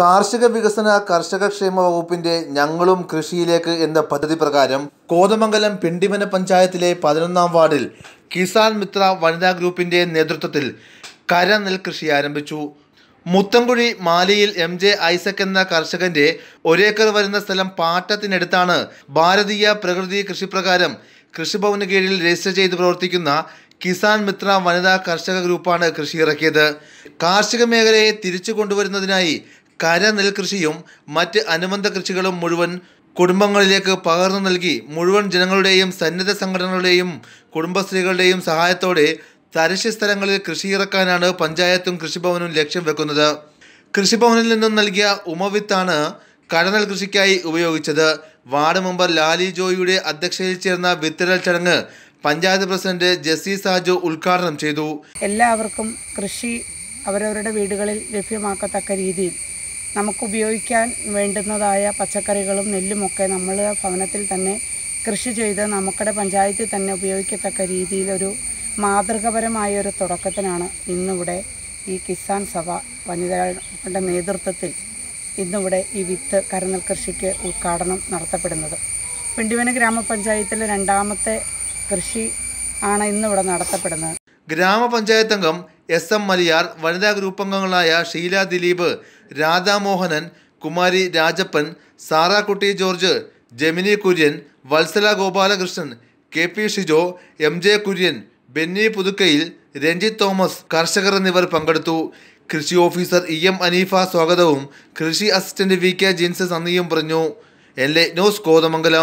കാർഷിക വികസന കർഷക ക്ഷേമ വകുപ്പിന്റെ ഞങ്ങളും കൃഷിയിലേക്ക് എന്ന പദ്ധതി പ്രകാരം കോതമംഗലം പിണ്ടിമന പഞ്ചായത്തിലെ പതിനൊന്നാം വാർഡിൽ കിസാൻ മിത്ര വനിതാ ഗ്രൂപ്പിന്റെ നേതൃത്വത്തിൽ കര നെൽകൃഷി ആരംഭിച്ചു മുത്തംകുഴി മാലിയിൽ എം ജെ ഐസക് എന്ന കർഷകന്റെ ഒരേക്കർ വരുന്ന സ്ഥലം പാട്ടത്തിനടുത്താണ് ഭാരതീയ പ്രകൃതി കൃഷിപ്രകാരം കൃഷിഭവന് കീഴിൽ രജിസ്റ്റർ ചെയ്ത് പ്രവർത്തിക്കുന്ന കിസാൻ മിത്ര വനിതാ കർഷക ഗ്രൂപ്പാണ് കൃഷി ഇറക്കിയത് കാർഷിക മേഖലയെ തിരിച്ചു കൊണ്ടുവരുന്നതിനായി കര നെൽകൃഷിയും മറ്റ് അനുബന്ധ കൃഷികളും മുഴുവൻ കുടുംബങ്ങളിലേക്ക് പകർന്നു നൽകി മുഴുവൻ ജനങ്ങളുടെയും സന്നദ്ധ സംഘടനകളുടെയും കുടുംബശ്രീകളുടെയും സഹായത്തോടെ തരിശ് സ്ഥലങ്ങളിൽ കൃഷിയിറക്കാനാണ് പഞ്ചായത്തും കൃഷിഭവനും ലക്ഷ്യം വെക്കുന്നത് കൃഷിഭവനിൽ നിന്നും നൽകിയ ഉമവിത്താണ് കടനൽ കൃഷിക്കായി ഉപയോഗിച്ചത് വാർഡ് മെമ്പർ ലാലി ജോയിയുടെ അധ്യക്ഷതയിൽ ചേർന്ന വിത്തിരൽ ചടങ്ങ് പഞ്ചായത്ത് പ്രസിഡന്റ് ജെസ്സി സാജു ഉദ്ഘാടനം ചെയ്തു എല്ലാവർക്കും കൃഷി അവരവരുടെ വീടുകളിൽ ലഭ്യമാക്കത്തക്ക രീതിയിൽ നമുക്ക് ഉപയോഗിക്കാൻ വേണ്ടുന്നതായ പച്ചക്കറികളും നെല്ലുമൊക്കെ നമ്മൾ ഭവനത്തിൽ തന്നെ കൃഷി ചെയ്ത് നമുക്കടെ പഞ്ചായത്തിൽ തന്നെ ഉപയോഗിക്കത്തക്ക രീതിയിലൊരു മാതൃകപരമായ ഒരു തുടക്കത്തിനാണ് ഇന്നിവിടെ ഈ കിസാൻ സഭ വനിതകളുടെ നേതൃത്വത്തിൽ ഇന്നിവിടെ ഈ വിത്ത് കരനൽ കൃഷിക്ക് ഉദ്ഘാടനം നടത്തപ്പെടുന്നത് പിണ്ടിവന ഗ്രാമപഞ്ചായത്തിലെ രണ്ടാമത്തെ കൃഷി ആണ് ഇന്നിവിടെ നടത്തപ്പെടുന്നത് ഗ്രാമപഞ്ചായത്തംഗം എസ് എം മരിയാർ വനിതാ ഗ്രൂപ്പ് അംഗങ്ങളായ Sheela Dileep Radhamohanan Kumari Rajappan Sarakutty George Jemini Kurian Valsala Gopalakrishnan K P Shijo M J Kurian Benny Puthukkayil Ranjith Thomas കർഷകർ എന്നിവർ പങ്കെടുത്തു കൃഷി ഓഫീസർ ഇ എം അനീഫ സ്വാഗതവും കൃഷി അസിസ്റ്റന്റ് വി കെ ജിൻസ് നന്ദിയും പറഞ്ഞു എൻ ലൈറ്റ് ന്യൂസ് കോതമംഗലം